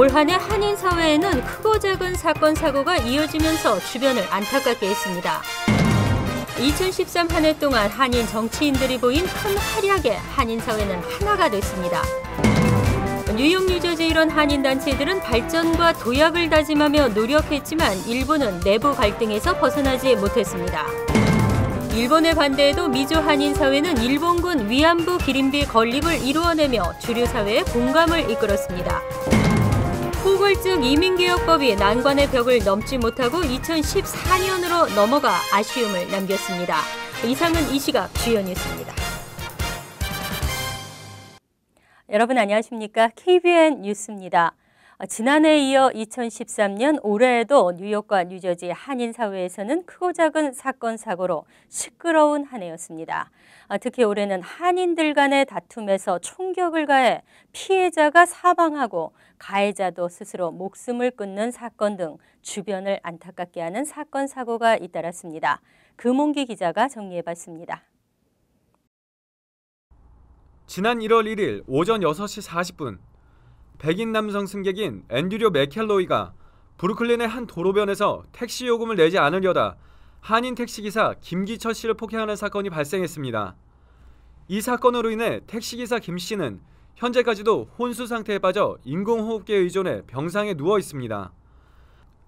올 한해 한인 사회에는 크고 작은 사건 사고가 이어지면서 주변을 안타깝게 했습니다. 2013 한해 동안 한인 정치인들이 보인 큰 활약에 한인 사회는 하나가 됐습니다. 뉴욕 뉴저지 이런 한인 단체들은 발전과 도약을 다짐하며 노력했지만 일본은 내부 갈등에서 벗어나지 못했습니다. 일본의 반대에도 미주 한인 사회는 일본군 위안부 기린비 건립을 이루어내며 주류 사회에 공감을 이끌었습니다. 포괄적 이민개혁법이 난관의 벽을 넘지 못하고 2014년으로 넘어가 아쉬움을 남겼습니다. 이상은 이 시각 주연이었습니다. 여러분 안녕하십니까? KBN 뉴스입니다. 어, 지난해 에 이어 2013년 올해에도 뉴욕과 뉴저지 한인 사회에서는 크고 작은 사건 사고로 시끄러운 한 해였습니다. 어, 특히 올해는 한인들 간의 다툼에서 총격을 가해 피해자가 사망하고 가해자도 스스로 목숨을 끊는 사건 등 주변을 안타깝게 하는 사건 사고가 잇따랐습니다. 금홍기 기자가 정리해봤습니다. 지난 1월 1일 오전 6시 40분 백인 남성 승객인 앤드류 맥켈로이가 브루클린의 한 도로변에서 택시 요금을 내지 않으려다 한인 택시기사 김기철 씨를 폭행하는 사건이 발생했습니다. 이 사건으로 인해 택시기사 김 씨는 현재까지도 혼수 상태에 빠져 인공호흡기에 의존해 병상에 누워 있습니다.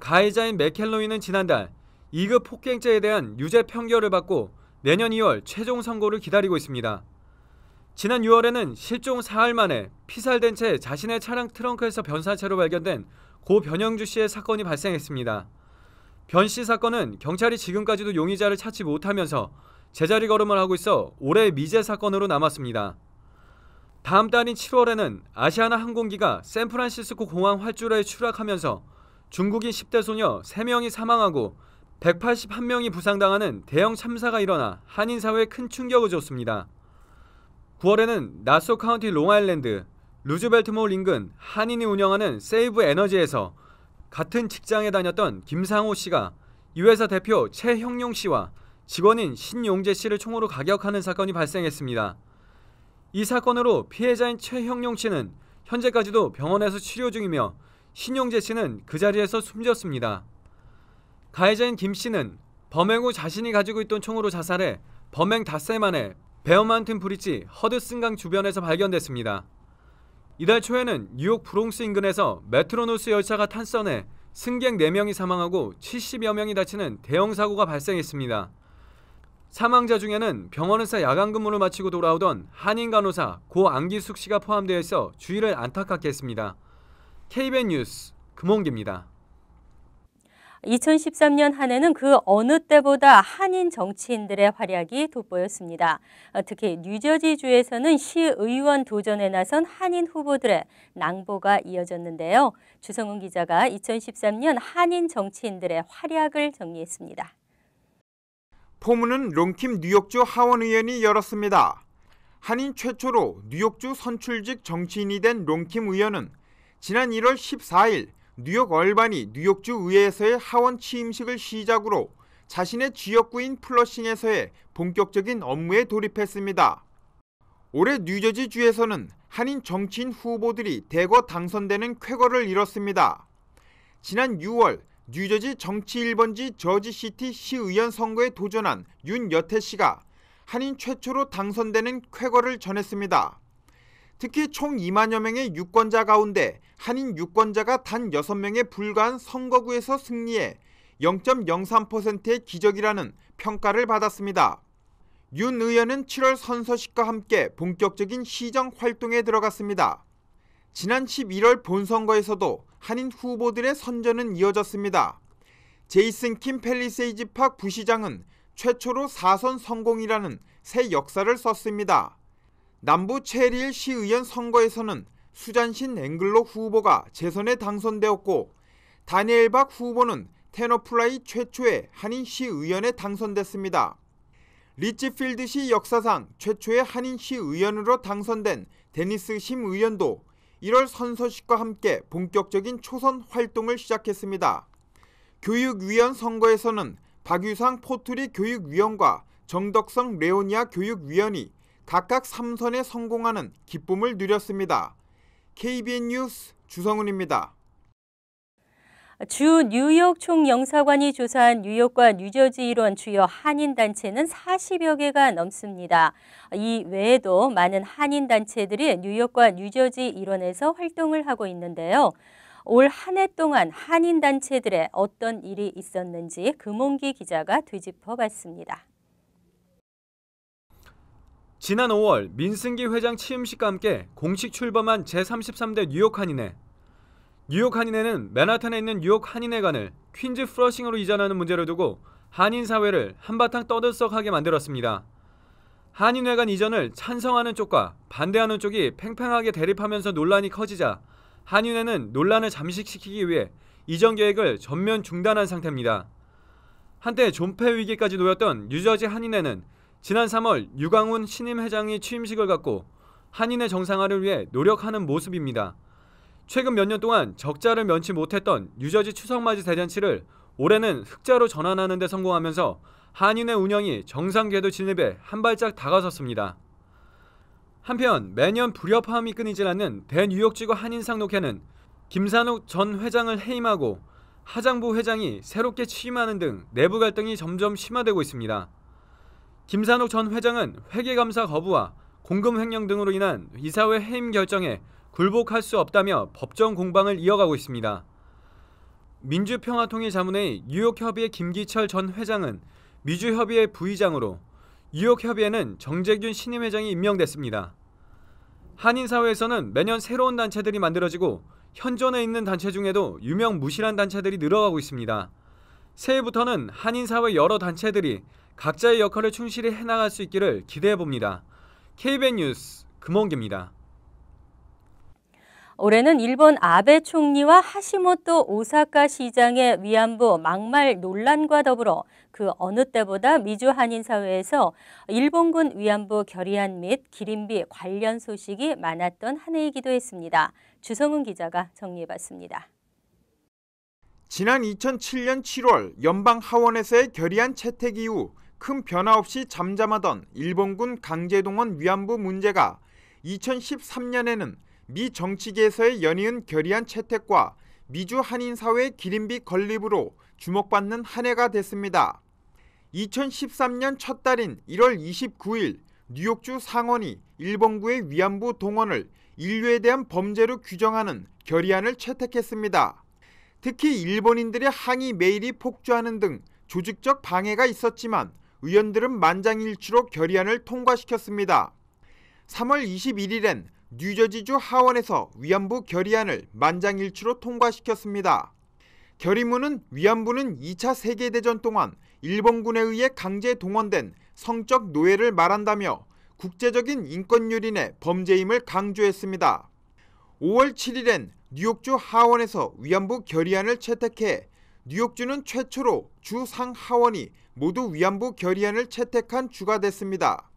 가해자인 맥켈로이는 지난달 2급 폭행죄에 대한 유죄 판결을 받고 내년 2월 최종 선고를 기다리고 있습니다. 지난 6월에는 실종 사흘 만에 피살된 채 자신의 차량 트렁크에서 변사체로 발견된 고 변영주 씨의 사건이 발생했습니다. 변 씨 사건은 경찰이 지금까지도 용의자를 찾지 못하면서 제자리 걸음을 하고 있어 올해 미제 사건으로 남았습니다. 다음 달인 7월에는 아시아나 항공기가 샌프란시스코 공항 활주로에 추락하면서 중국인 10대 소녀 3명이 사망하고 181명이 부상당하는 대형 참사가 일어나 한인 사회에 큰 충격을 줬습니다. 9월에는 나소 카운티 롱아일랜드 루즈벨트몰 인근 한인이 운영하는 세이브 에너지에서 같은 직장에 다녔던 김상호 씨가 이 회사 대표 최형용 씨와 직원인 신용재 씨를 총으로 가격하는 사건이 발생했습니다. 이 사건으로 피해자인 최형용 씨는 현재까지도 병원에서 치료 중이며 신용재 씨는 그 자리에서 숨졌습니다. 가해자인 김 씨는 범행 후 자신이 가지고 있던 총으로 자살해 범행 닷새 만에 베어마운틴 브릿지 허드슨강 주변에서 발견됐습니다. 이달 초에는 뉴욕 브롱스 인근에서 메트로노스 열차가 탄선해 승객 4명이 사망하고 70여 명이 다치는 대형 사고가 발생했습니다. 사망자 중에는 병원에서 야간 근무를 마치고 돌아오던 한인 간호사 고 안기숙 씨가 포함되어 있어 주의를 안타깝게 했습니다. KBN 뉴스 금홍기입니다. 2013년 한 해는 그 어느 때보다 한인 정치인들의 활약이 돋보였습니다. 어, 특히 뉴저지주에서는 시의원 도전에 나선 한인 후보들의 낭보가 이어졌는데요. 주성훈 기자가 2013년 한인 정치인들의 활약을 정리했습니다. 포문은 롱킴 뉴욕주 하원의원이 열었습니다. 한인 최초로 뉴욕주 선출직 정치인이 된 롱킴 의원은 지난 1월 14일 뉴욕 얼반이 뉴욕주 의회에서의 하원 취임식을 시작으로 자신의 지역구인 플러싱에서의 본격적인 업무에 돌입했습니다. 올해 뉴저지 주에서는 한인 정치인 후보들이 대거 당선되는 쾌거를 이뤘습니다. 지난 6월 뉴저지 정치 1번지 저지시티 시의원 선거에 도전한 윤여태 씨가 한인 최초로 당선되는 쾌거를 전했습니다. 특히 총 2만여 명의 유권자 가운데 한인 유권자가 단 6명에 불과한 선거구에서 승리해 0.03%의 기적이라는 평가를 받았습니다. 윤 의원은 7월 선서식과 함께 본격적인 시정 활동에 들어갔습니다. 지난 11월 본선거에서도 한인 후보들의 선전은 이어졌습니다. 제이슨 킴 펠리세이지팍 부시장은 최초로 4선 성공이라는 새 역사를 썼습니다. 남부 체릴 시의원 선거에서는 수잔신 앵글로 후보가 재선에 당선되었고 다니엘 박 후보는 테너플라이 최초의 한인 시의원에 당선됐습니다. 리치필드 시 역사상 최초의 한인 시의원으로 당선된 데니스 심 의원도 1월 선서식과 함께 본격적인 초선 활동을 시작했습니다. 교육위원 선거에서는 박유상 포트리 교육위원과 정덕성 레오니아 교육위원이 각각 3선에 성공하는 기쁨을 누렸습니다. KBN 뉴스 주성훈입니다. 주 뉴욕 총영사관이 조사한 뉴욕과 뉴저지 일원 주요 한인단체는 40여 개가 넘습니다. 이 외에도 많은 한인단체들이 뉴욕과 뉴저지 일원에서 활동을 하고 있는데요. 올 한 해 동안 한인단체들의 어떤 일이 있었는지 금홍기 기자가 되짚어 봤습니다. 지난 5월 민승기 회장 취임식과 함께 공식 출범한 제33대 뉴욕 한인회. 뉴욕 한인회는 맨하탄에 있는 뉴욕 한인회관을 퀸즈 프러싱으로 이전하는 문제를 두고 한인 사회를 한바탕 떠들썩하게 만들었습니다. 한인회관 이전을 찬성하는 쪽과 반대하는 쪽이 팽팽하게 대립하면서 논란이 커지자 한인회는 논란을 잠식시키기 위해 이전 계획을 전면 중단한 상태입니다. 한때 존폐 위기까지 놓였던 뉴저지 한인회는 지난 3월 유강훈 신임 회장이 취임식을 갖고 한인의 정상화를 위해 노력하는 모습입니다. 최근 몇 년 동안 적자를 면치 못했던 유저지 추석맞이 대잔치를 올해는 흑자로 전환하는 데 성공하면서 한인의 운영이 정상 궤도 진입에 한 발짝 다가섰습니다. 한편 매년 불협화음이 끊이질 않는 대뉴욕지구 한인상 녹회는 김산욱 전 회장을 해임하고 하장부 회장이 새롭게 취임하는 등 내부 갈등이 점점 심화되고 있습니다. 김산옥 전 회장은 회계감사 거부와 공금 횡령 등으로 인한 이사회 해임 결정에 굴복할 수 없다며 법정 공방을 이어가고 있습니다. 민주평화통일자문회의 뉴욕협의회 김기철 전 회장은 미주협의회 부의장으로 뉴욕협의회는 정재균 신임 회장이 임명됐습니다. 한인사회에서는 매년 새로운 단체들이 만들어지고 현존해 있는 단체 중에도 유명 무실한 단체들이 늘어가고 있습니다. 새해부터는 한인사회 여러 단체들이 각자의 역할을 충실히 해나갈 수 있기를 기대해봅니다. KBN 뉴스 금원기입니다. 올해는 일본 아베 총리와 하시모토 오사카 시장의 위안부 막말 논란과 더불어 그 어느 때보다 미주 한인 사회에서 일본군 위안부 결의안 및 기린비 관련 소식이 많았던 한 해이기도 했습니다. 주성훈 기자가 정리해봤습니다. 지난 2007년 7월 연방 하원에서의 결의안 채택 이후 큰 변화 없이 잠잠하던 일본군 강제동원 위안부 문제가 2013년에는 미 정치계에서의 연이은 결의안 채택과 미주 한인 사회의 기린비 건립으로 주목받는 한 해가 됐습니다. 2013년 첫 달인 1월 29일 뉴욕주 상원이 일본구의 위안부 동원을 인류에 대한 범죄로 규정하는 결의안을 채택했습니다. 특히 일본인들의 항의 메일이 폭주하는 등 조직적 방해가 있었지만 의원들은 만장일치로 결의안을 통과시켰습니다. 3월 21일엔 뉴저지주 하원에서 위안부 결의안을 만장일치로 통과시켰습니다. 결의문은 위안부는 2차 세계대전 동안 일본군에 의해 강제 동원된 성적 노예를 말한다며 국제적인 인권유린의 범죄임을 강조했습니다. 5월 7일엔 뉴욕주 하원에서 위안부 결의안을 채택해 뉴욕주는 최초로 주 상하원이 모두 위안부 결의안을 채택한 주가 됐습니다.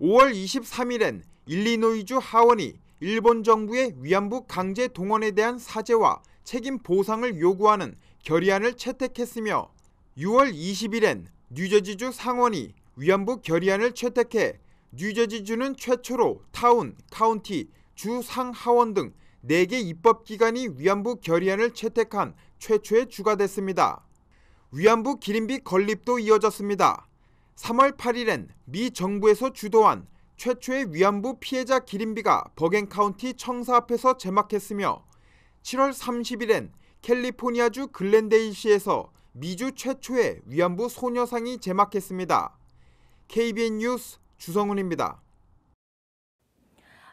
5월 23일엔 일리노이주 하원이 일본 정부의 위안부 강제 동원에 대한 사죄와 책임 보상을 요구하는 결의안을 채택했으며 6월 20일엔 뉴저지주 상원이 위안부 결의안을 채택해 뉴저지주는 최초로 타운, 카운티, 주 상하원 등 4개 입법기관이 위안부 결의안을 채택한 최초의 주가 됐습니다. 위안부 기린비 건립도 이어졌습니다. 3월 8일엔 미 정부에서 주도한 최초의 위안부 피해자 기린비가 버겐카운티 청사 앞에서 제막했으며 7월 30일엔 캘리포니아주 글렌데이시에서 미주 최초의 위안부 소녀상이 제막했습니다. KBN 뉴스 주성훈입니다.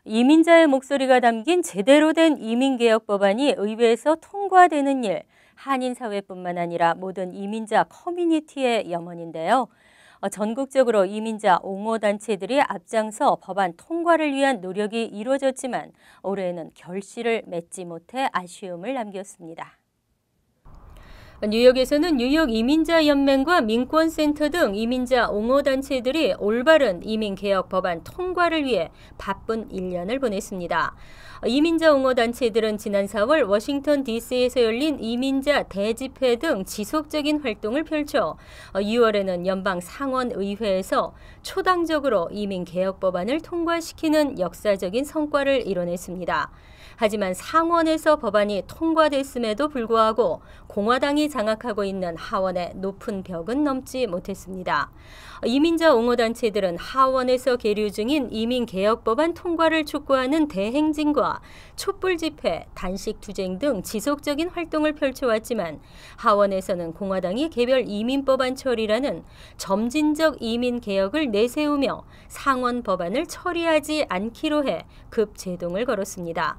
이민자의 목소리가 담긴 제대로 된 이민개혁 법안이 의회에서 통과되는 일, 한인 사회뿐만 아니라 모든 이민자 커뮤니티의 염원인데요. 어, 전국적으로 이민자 옹호 단체들이 앞장서 법안 통과를 위한 노력이 이루어졌지만 올해에는 결실을 맺지 못해 아쉬움을 남겼습니다. 뉴욕에서는 뉴욕 이민자 연맹과 민권센터 등 이민자 옹호 단체들이 올바른 이민 개혁 법안 통과를 위해 바쁜 1년을 보냈습니다. 이민자 옹호 단체들은 지난 4월 워싱턴 DC에서 열린 이민자 대집회 등 지속적인 활동을 펼쳐 2월에는 연방 상원 의회에서 초당적으로 이민 개혁 법안을 통과시키는 역사적인 성과를 이뤄냈습니다. 하지만 상원에서 법안이 통과됐음에도 불구하고 공화당이 장악하고 있는 하원의 높은 벽은 넘지 못했습니다. 이민자 옹호단체들은 하원에서 계류 중인 이민개혁법안 통과를 촉구하는 대행진과 촛불 집회, 단식 투쟁 등 지속적인 활동을 펼쳐왔지만 하원에서는 공화당이 개별 이민법안 처리라는 점진적 이민 개혁을 내세우며 상원 법안을 처리하지 않기로 해 급제동을 걸었습니다.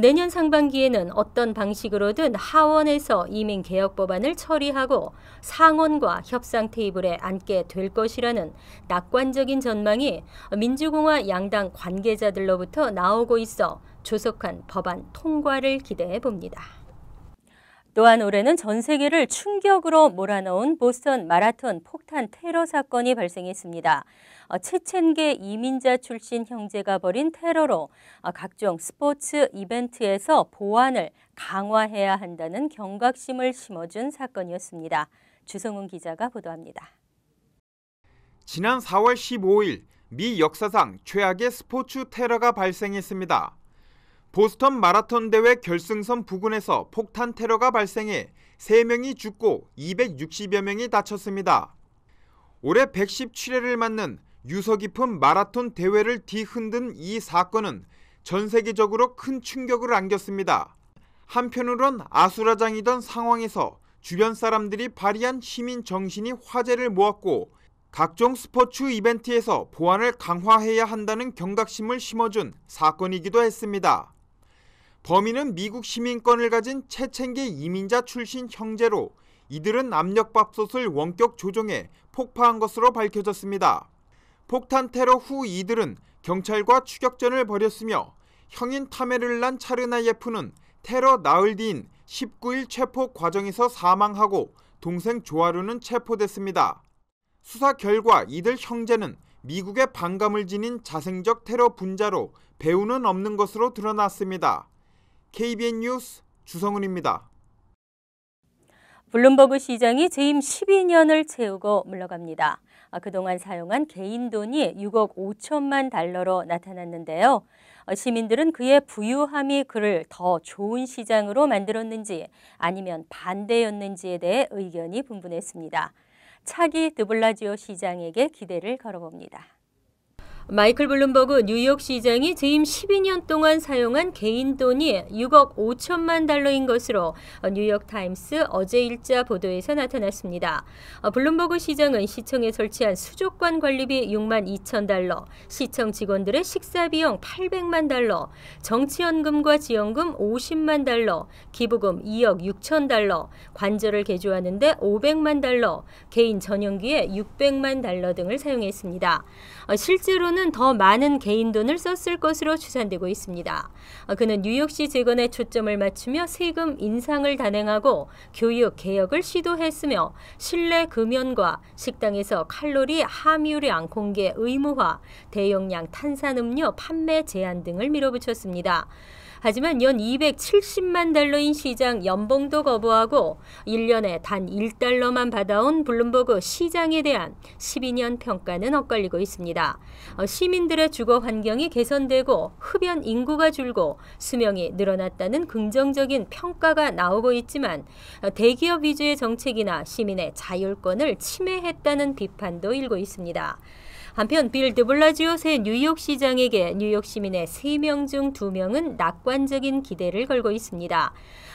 내년 상반기에는 어떤 방식으로든 하원에서 이민 개혁 법안을 처리하고 상원과 협상 테이블에 앉게 될 것이라는 낙관적인 전망이 민주공화 양당 관계자들로부터 나오고 있어 조속한 법안 통과를 기대해 봅니다. 또한 올해는 전 세계를 충격으로 몰아넣은 보스턴 마라톤 폭탄 테러 사건이 발생했습니다. 체첸계 어, 이민자 출신 형제가 벌인 테러로 어, 각종 스포츠 이벤트에서 보안을 강화해야 한다는 경각심을 심어준 사건이었습니다. 주성훈 기자가 보도합니다. 지난 4월 15일 미 역사상 최악의 스포츠 테러가 발생했습니다. 보스턴 마라톤 대회 결승선 부근에서 폭탄 테러가 발생해 3명이 죽고 260여 명이 다쳤습니다. 올해 117회를 맞는 유서 깊은 마라톤 대회를 뒤흔든 이 사건은 전 세계적으로 큰 충격을 안겼습니다. 한편으론 아수라장이던 상황에서 주변 사람들이 발휘한 시민 정신이 화제를 모았고 각종 스포츠 이벤트에서 보안을 강화해야 한다는 경각심을 심어준 사건이기도 했습니다. 범인은 미국 시민권을 가진 채첸계 이민자 출신 형제로 이들은 압력밥솥을 원격 조종해 폭파한 것으로 밝혀졌습니다. 폭탄 테러 후 이들은 경찰과 추격전을 벌였으며 형인 타메를란 차르나예프는 테러 나흘 뒤인 19일 체포 과정에서 사망하고 동생 조아루는 체포됐습니다. 수사 결과 이들 형제는 미국의 반감을 지닌 자생적 테러 분자로 배우는 없는 것으로 드러났습니다. KBN 뉴스 주성은입니다 블룸버그 시장이 재임 12년을 채우고 물러갑니다. 아, 그동안 사용한 개인 돈이 6억 5천만 달러로 나타났는데요. 어, 시민들은 그의 부유함이 그를 더 좋은 시장으로 만들었는지 아니면 반대였는지에 대해 의견이 분분했습니다. 차기 드블라지오 시장에게 기대를 걸어봅니다. 마이클 블룸버그 뉴욕 시장이 재임 12년 동안 사용한 개인 돈이 6억 5천만 달러인 것으로 뉴욕 타임스 어제 일자 보도에서 나타났습니다. 어, 블룸버그 시장은 시청에 설치한 수족관 관리비 6만 2천 달러, 시청 직원들의 식사 비용 800만 달러, 정치연금과 지원금 50만 달러, 기부금 2억 6천 달러, 관절을 개조하는데 500만 달러, 개인 전용기에 600만 달러 등을 사용했습니다. 어, 실제로는 더 많은 개인 돈을 썼을 것으로 추산되고 있습니다. 어, 그는 뉴욕시 재건에 초점을 맞추며 세금 인상을 단행하고 교육 개혁을 시도했으며 실내 금연과 식당에서 칼로리 함유량 공개 의무화, 대용량 탄산음료 판매 제한 등을 밀어붙였습니다. 하지만 연 270만 달러인 시장 연봉도 거부하고 1년에 단 1달러만 받아온 블룸버그 시장에 대한 12년 평가는 엇갈리고 있습니다. 어, 시민들의 주거 환경이 개선되고 흡연 인구가 줄고 수명이 늘어났다는 긍정적인 평가가 나오고 있지만 어, 대기업 위주의 정책이나 시민의 자율권을 침해했다는 비판도 일고 있습니다. 한편 빌드 블라지오세 뉴욕 시장에게 뉴욕 시민의 3명 중 2명은 낙관적인 기대를 걸고 있습니다.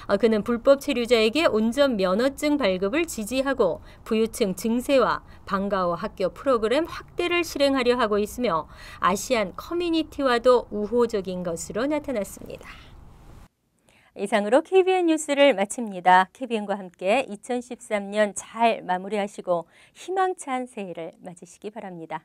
어, 그는 불법 체류자에게 운전 면허증 발급을 지지하고 부유층 증세와 방과후 학교 프로그램 확대를 실행하려 하고 있으며 아시안 커뮤니티와도 우호적인 것으로 나타났습니다. 이상으로 KBN 뉴스를 마칩니다. KBN과 함께 2013년 잘 마무리하시고 희망찬 새해를 맞으시기 바랍니다.